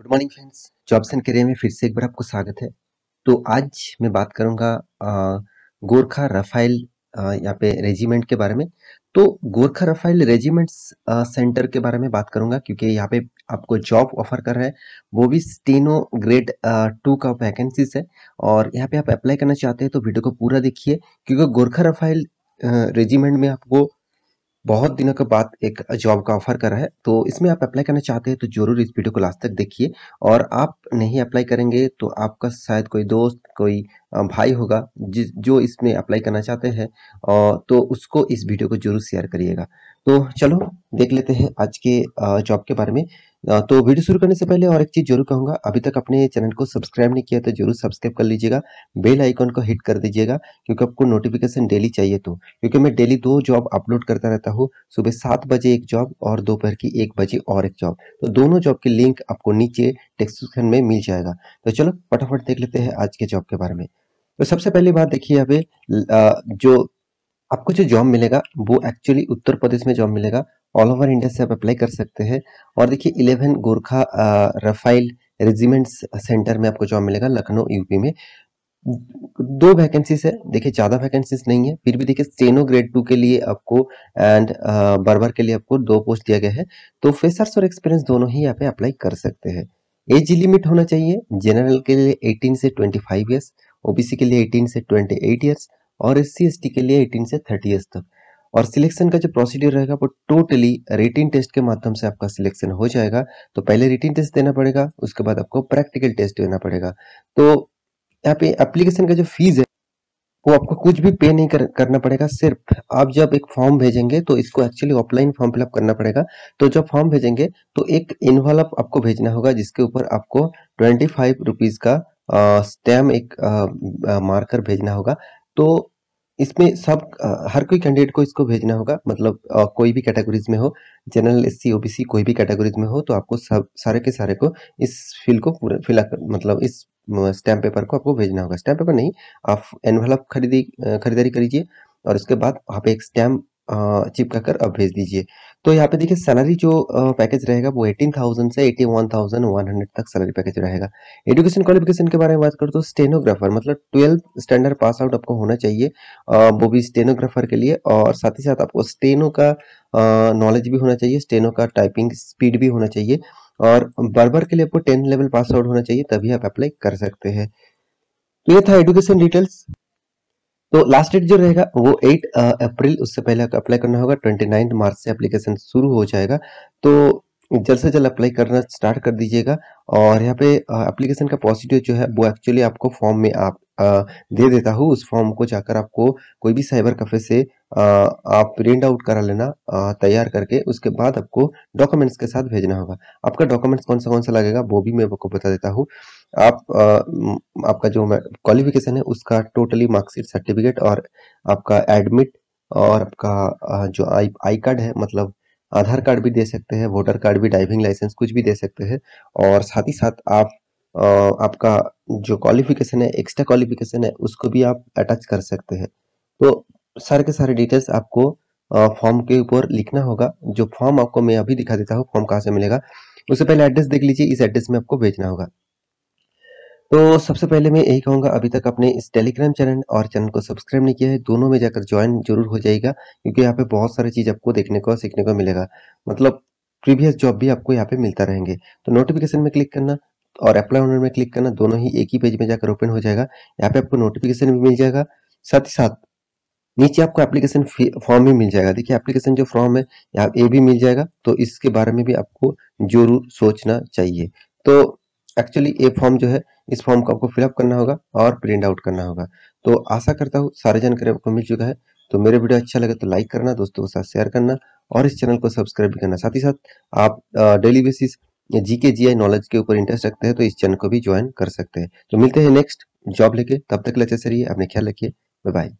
good morning friends jobs and career में फिर से एक बार आपको स्वागत है तो आज मैं बात करूंगा गोरखा रफाइल यहाँ पे रेजिमेंट के बारे में तो गोरखा रफाइल रेजिमेंट्स सेंटर के बारे में बात करूंगा क्योंकि यहाँ पे आपको जॉब ऑफर कर रहा है वो भी तीनों ग्रेड टू का वैकेंसीज है और यहाँ पे आप अप्लाई करना चाहते हैं तो वीडियो को पूरा देखिए क्योंकि गोरखा रफाइल रेजिमेंट में आपको बहुत दिनों के बाद एक जॉब का ऑफर कर रहा है तो इसमें आप अप्लाई करना चाहते हैं तो जरूर इस वीडियो को लास्ट तक देखिए और आप नहीं अप्लाई करेंगे तो आपका शायद कोई दोस्त कोई भाई होगा जिस जो इसमें अप्लाई करना चाहते हैं तो उसको इस वीडियो को जरूर शेयर करिएगा तो चलो देख लेते हैं आज के जॉब के बारे में तो वीडियो शुरू करने से पहले और एक चीज़ जरूर कहूंगा अभी तक अपने चैनल को सब्सक्राइब नहीं किया तो जरूर सब्सक्राइब कर लीजिएगा बेल आइकॉन को हिट कर दीजिएगा क्योंकि आपको नोटिफिकेशन डेली चाहिए तो क्योंकि मैं डेली दो जॉब अपलोड करता रहता हूँ सुबह सात बजे एक जॉब और दोपहर की एक बजे और एक जॉब तो दोनों जॉब की लिंक आपको नीचे डिस्क्रिप्शन में मिल जाएगा तो चलो फटाफट देख लेते हैं आज के जॉब के बारे में तो सबसे पहली बात देखिए यहाँ पे जो आपको जो जॉब मिलेगा वो एक्चुअली उत्तर प्रदेश में जॉब मिलेगा ऑल ओवर इंडिया से आप अप्लाई कर सकते हैं और देखिए eleven Gorkha rifle regiments centre में आपको जॉब मिलेगा लखनऊ यूपी में दो वैकेंसीज है देखिए ज़्यादा वैकेंसीज नहीं है फिर भी देखिए स्टेनो ग्रेड टू के लिए आपको एंड बर्बर के लिए आपको दो पोस्ट दिया गया है तो फ्रेशर्स और एक्सपीरियंस दोनों ही यहाँ पे अप्लाई कर सकते हैं एज लिमिट होना चाहिए जनरल के लिए 18 से 25 ईयर्स ओबीसी के लिए 18 से 28 ईयर्स और एस सी के लिए 18 से 30 ईयर्स तक और सिलेक्शन का जो प्रोसीड्यूर रहेगा वो टोटली रिटिन टेस्ट के माध्यम से आपका सिलेक्शन हो जाएगा तो पहले रिटिन टेस्ट देना पड़ेगा उसके बाद आपको प्रैक्टिकल टेस्ट देना पड़ेगा तो यहाँ पे एप्लीकेशन का जो फीस है वो आपको कुछ भी पे नहीं कर, करना पड़ेगा सिर्फ आप जब एक फॉर्म भेजेंगे तो इसको एक्चुअली ऑफलाइन फॉर्म फिलअप करना पड़ेगा तो जब फॉर्म भेजेंगे तो एक इन्वॉल्व आपको भेजना होगा जिसके ऊपर आपको ट्वेंटी फाइव का स्टैम्प एक मार्कर भेजना होगा तो इसमें सब हर कोई कैंडिडेट को इसको भेजना होगा मतलब कोई भी कैटेगरीज में हो जनरल एस सी ओबीसी कोई भी कैटेगरीज में हो तो आपको सब सारे के सारे को इस फील्ड को पूरा फिल मतलब इस स्टैम्प पेपर को आपको भेजना होगा स्टैम्प पेपर नहीं आप एनवलप खरीदी खरीदारी करीजिए और उसके बाद आप एक स्टैम्प चिपका कर अब भेज दीजिए तो यहाँ पे देखिए सैलरी जो पैकेज रहेगा वो एटीन थाउजेंड से eighty one thousand one hundred तक सैलरी पैकेज रहेगा एजुकेशन क्वालिफिकेशन के बारे में बात करो तो स्टेनोग्राफर मतलब ट्वेल्थ स्टैंडर्ड पास आउट आपको होना चाहिए वो भी स्टेनोग्राफर के लिए और साथ ही साथ आपको स्टेनो का नॉलेज भी होना चाहिए स्टेनो का टाइपिंग स्पीड भी होना चाहिए और बर्बर के लिए आपको टेंथ लेवल पास आउट होना चाहिए तभी आप अप्लाई कर सकते हैं तो ये था एडुकेशन डिटेल्स तो लास्ट डेट जो रहेगा वो 8 अप्रैल उससे पहले अप्लाई करना होगा 29 मार्च से एप्लीकेशन शुरू हो जाएगा तो जल्द से जल्द अप्लाई करना स्टार्ट कर दीजिएगा और यहाँ पे एप्लीकेशन का पॉजिटिव जो है वो एक्चुअली आपको फॉर्म में आप आ, दे देता हूँ उस फॉर्म को जाकर आपको कोई भी साइबर कैफे से आ, आप प्रिंट आउट करा लेना तैयार करके उसके बाद आपको डॉक्यूमेंट्स के साथ भेजना होगा आपका डॉक्यूमेंट्स कौन सा कौन सा लगेगा वो भी मैं आपको बता देता हूँ आप आ, आपका जो क्वालिफिकेशन है उसका टोटली मार्क्सिट सर्टिफिकेट और आपका एडमिट और आपका जो आई आई कार्ड है मतलब आधार कार्ड भी दे सकते हैं वोटर कार्ड भी ड्राइविंग लाइसेंस कुछ भी दे सकते हैं और साथ ही साथ आप आपका जो क्वालिफिकेशन है एक्स्ट्रा क्वालिफिकेशन है उसको भी आप अटैच कर सकते हैं तो सारे के सारे डिटेल्स आपको फॉर्म के ऊपर लिखना होगा जो फॉर्म आपको मैं अभी दिखा देता हूँ फॉर्म कहाँ से मिलेगा उससे पहले एड्रेस देख लीजिए इस एड्रेस में आपको भेजना होगा तो सबसे पहले मैं यही कहूँगा अभी तक अपने इस टेलीग्राम चैनल और चैनल को सब्सक्राइब नहीं किया है दोनों में जाकर ज्वाइन जरूर हो जाएगा क्योंकि यहाँ पे बहुत सारी चीज़ आपको देखने को और सीखने को मिलेगा मतलब प्रीवियस जॉब भी आपको यहाँ पे मिलता रहेंगे तो नोटिफिकेशन में क्लिक करना और अप्लाई ऑनर में क्लिक करना दोनों ही एक ही पेज में जाकर ओपन हो जाएगा यहाँ पे आपको नोटिफिकेशन भी मिल जाएगा साथ ही साथ नीचे आपको एप्लीकेशन फॉर्म भी मिल जाएगा देखिए एप्लीकेशन जो फॉर्म है यहाँ ये भी मिल जाएगा तो इसके बारे में भी आपको जरूर सोचना चाहिए तो एक्चुअली ये फॉर्म जो है इस फॉर्म को आपको फिलअप करना होगा और प्रिंट आउट करना होगा तो आशा करता हूँ सारी जानकारी आपको मिल चुका है तो मेरे वीडियो अच्छा लगे तो लाइक करना दोस्तों के साथ शेयर करना और इस चैनल को सब्सक्राइब भी करना साथ ही साथ आप daily basis GK G I knowledge के ऊपर इंटरेस्ट रखते हैं तो इस चैनल को भी ज्वाइन कर सकते हैं तो मिलते हैं नेक्स्ट जॉब लेके तब तक लगे रहिए अपने ख्याल रखिए बाय बाय